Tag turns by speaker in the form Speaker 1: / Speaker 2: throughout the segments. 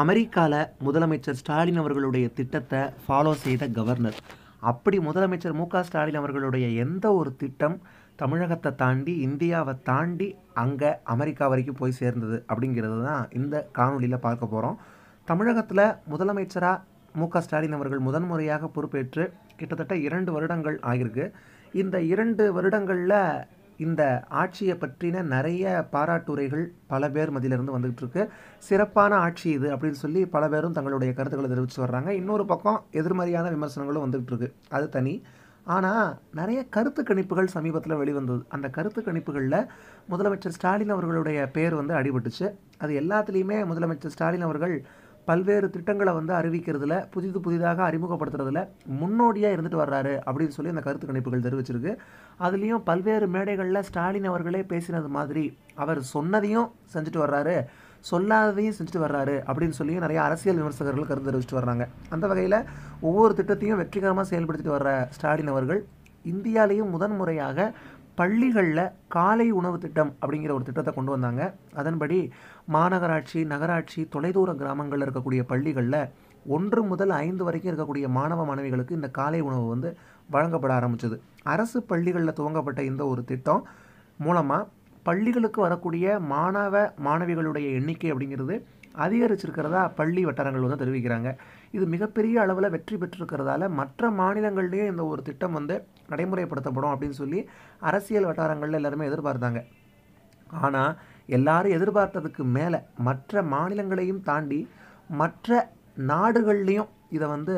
Speaker 1: அமெரிக்காவில் முதலமைச்சர் ஸ்டாலின் அவர்களுடைய திட்டத்தை ஃபாலோ செய்த கவர்னர் அப்படி முதலமைச்சர் மு ஸ்டாலின் அவர்களுடைய எந்த ஒரு திட்டம் தமிழகத்தை தாண்டி இந்தியாவை தாண்டி அங்கே அமெரிக்கா வரைக்கும் போய் சேர்ந்தது அப்படிங்கிறது தான் இந்த காணொலியில் பார்க்க போகிறோம் தமிழகத்தில் முதலமைச்சராக மு ஸ்டாலின் அவர்கள் முதன்முறையாக பொறுப்பேற்று கிட்டத்தட்ட இரண்டு வருடங்கள் ஆகியிருக்கு இந்த இரண்டு வருடங்களில் இந்த ஆட்சியை பற்றின நிறைய பாராட்டுரைகள் பல பேர் மதியிலிருந்து வந்துகிட்டு இருக்கு சிறப்பான ஆட்சி இது அப்படின்னு சொல்லி பல பேரும் தங்களுடைய கருத்துக்களை தெரிவித்து வர்றாங்க இன்னொரு பக்கம் எதிர்மறையான விமர்சனங்களும் வந்துகிட்டு இருக்கு அது தனி ஆனால் நிறைய கருத்து கணிப்புகள் சமீபத்தில் வெளிவந்தது அந்த கருத்து கணிப்புகளில் முதலமைச்சர் ஸ்டாலின் அவர்களுடைய பேர் வந்து அடிபட்டுச்சு அது எல்லாத்துலேயுமே முதலமைச்சர் ஸ்டாலின் அவர்கள் பல்வேறு திட்டங்களை வந்து அறிவிக்கிறதுல புதிது புதிதாக அறிமுகப்படுத்துறதுல முன்னோடியாக இருந்துட்டு வர்றாரு அப்படின்னு சொல்லி அந்த கருத்து கணிப்புகள் தெரிவிச்சிருக்கு அதுலேயும் பல்வேறு மேடைகளில் ஸ்டாலின் அவர்களே பேசினது மாதிரி அவர் சொன்னதையும் செஞ்சுட்டு வர்றாரு சொல்லாததையும் செஞ்சுட்டு வர்றாரு அப்படின்னு சொல்லி நிறைய அரசியல் விமர்சகர்கள் கருத்து தெரிவிச்சுட்டு வர்றாங்க அந்த வகையில் ஒவ்வொரு திட்டத்தையும் வெற்றிகரமாக செயல்படுத்திட்டு வர்ற ஸ்டாலின் அவர்கள் இந்தியாலேயும் முதன்முறையாக பள்ளிகளில் காலை உணவு திட்டம் அப்படிங்கிற ஒரு திட்டத்தை கொண்டு வந்தாங்க அதன்படி மாநகராட்சி நகராட்சி தொலைதூர கிராமங்களில் இருக்கக்கூடிய பள்ளிகளில் ஒன்று முதல் ஐந்து வரைக்கும் இருக்கக்கூடிய மாணவ மாணவிகளுக்கு இந்த காலை உணவு வந்து வழங்கப்பட ஆரம்பிச்சது அரசு பள்ளிகளில் துவங்கப்பட்ட இந்த ஒரு திட்டம் மூலமாக பள்ளிகளுக்கு வரக்கூடிய மாணவ மாணவிகளுடைய எண்ணிக்கை அப்படிங்கிறது அதிகரிச்சிருக்கிறதா பள்ளி வட்டாரங்கள் வந்து தெரிவிக்கிறாங்க இது மிகப்பெரிய அளவில் வெற்றி பெற்றிருக்கிறதால மற்ற மாநிலங்கள்லேயும் இந்த ஒரு திட்டம் வந்து நடைமுறைப்படுத்தப்படும் அப்படின்னு சொல்லி அரசியல் வட்டாரங்களில் எல்லாருமே எதிர்பார்த்தாங்க ஆனால் எல்லாரும் எதிர்பார்த்ததுக்கு மேலே மற்ற மாநிலங்களையும் தாண்டி மற்ற நாடுகள்லேயும் இதை வந்து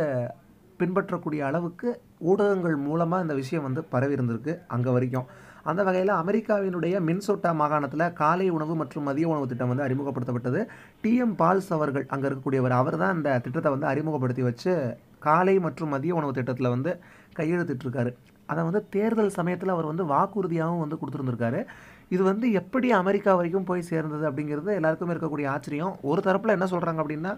Speaker 1: பின்பற்றக்கூடிய அளவுக்கு ஊடகங்கள் மூலமாக இந்த விஷயம் வந்து பரவி இருந்திருக்கு அங்கே வரைக்கும் அந்த வகையில் அமெரிக்காவினுடைய மின்சோட்டா மாகாணத்தில் காலை உணவு மற்றும் மதிய உணவு திட்டம் வந்து அறிமுகப்படுத்தப்பட்டது டிஎம் பால்ஸ் அவர்கள் அங்கே இருக்கக்கூடியவர் அவர் தான் இந்த திட்டத்தை வந்து அறிமுகப்படுத்தி வச்சு காலை மற்றும் மதிய உணவு திட்டத்தில் வந்து கையெழுத்திட்டிருக்காரு அதை வந்து தேர்தல் சமயத்தில் அவர் வந்து வாக்குறுதியாகவும் வந்து கொடுத்துருந்துருக்காரு இது வந்து எப்படி அமெரிக்கா வரைக்கும் போய் சேர்ந்தது அப்படிங்கிறது எல்லாருக்குமே இருக்கக்கூடிய ஆச்சரியம் ஒரு தரப்பில் என்ன சொல்கிறாங்க அப்படின்னா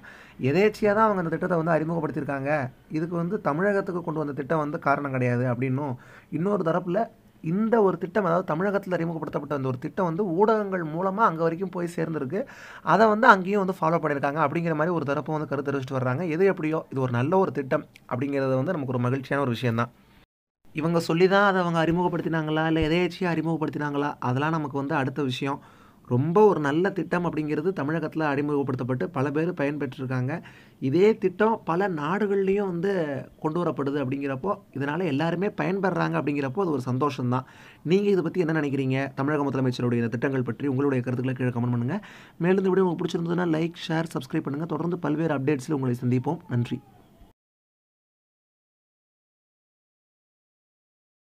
Speaker 1: எதேச்சியாக தான் அவங்க அந்த திட்டத்தை வந்து அறிமுகப்படுத்தியிருக்காங்க இதுக்கு வந்து தமிழகத்துக்கு கொண்டு வந்த திட்டம் வந்து காரணம் கிடையாது அப்படின்னும் இன்னொரு தரப்பில் இந்த ஒரு திட்டம் அதாவது தமிழகத்தில் அறிமுகப்படுத்தப்பட்ட அந்த ஒரு திட்டம் வந்து ஊடகங்கள் மூலமாக அங்கே வரைக்கும் போய் சேர்ந்துருக்கு அதை வந்து அங்கேயும் வந்து ஃபாலோ பண்ணியிருக்காங்க அப்படிங்கிற மாதிரி ஒரு தரப்பும் வந்து கருத்து தெரிவிச்சிட்டு வர்றாங்க எது எப்படியோ இது ஒரு நல்ல ஒரு திட்டம் அப்படிங்கிறது வந்து நமக்கு ஒரு மகிழ்ச்சியான ஒரு விஷயந்தான் இவங்க சொல்லி தான் அதை அவங்க அறிமுகப்படுத்தினாங்களா இல்லை எதையாச்சியாக அறிமுகப்படுத்தினாங்களா அதெல்லாம் நமக்கு வந்து அடுத்த விஷயம் ரொம்ப ஒரு நல்ல திட்டம் அப்படிங்கிறது தமிழகத்தில் அறிமுகப்படுத்தப்பட்டு பல பேர் பயன்பெற்றிருக்காங்க இதே திட்டம் பல நாடுகள்லேயும் வந்து கொண்டு வரப்படுது அப்படிங்கிறப்போ இதனால் எல்லாருமே பயன்பெறாங்க அப்படிங்கிறப்போ அது ஒரு சந்தோஷம்தான் நீங்கள் இதை பற்றி என்ன நினைக்கிறீங்க தமிழக முதலமைச்சருடைய இந்த திட்டங்கள் பற்றி உங்களுடைய கருத்துக்களை கீழே கமெண்ட் பண்ணுங்கள் மேலும் இந்த வீடியோ உங்களுக்கு பிடிச்சிருந்ததுன்னா லைக் ஷேர் சப்ஸ்கிரைப் பண்ணுங்கள் தொடர்ந்து பல்வேறு அப்டேட்ஸில் உங்களை சந்திப்போம் நன்றி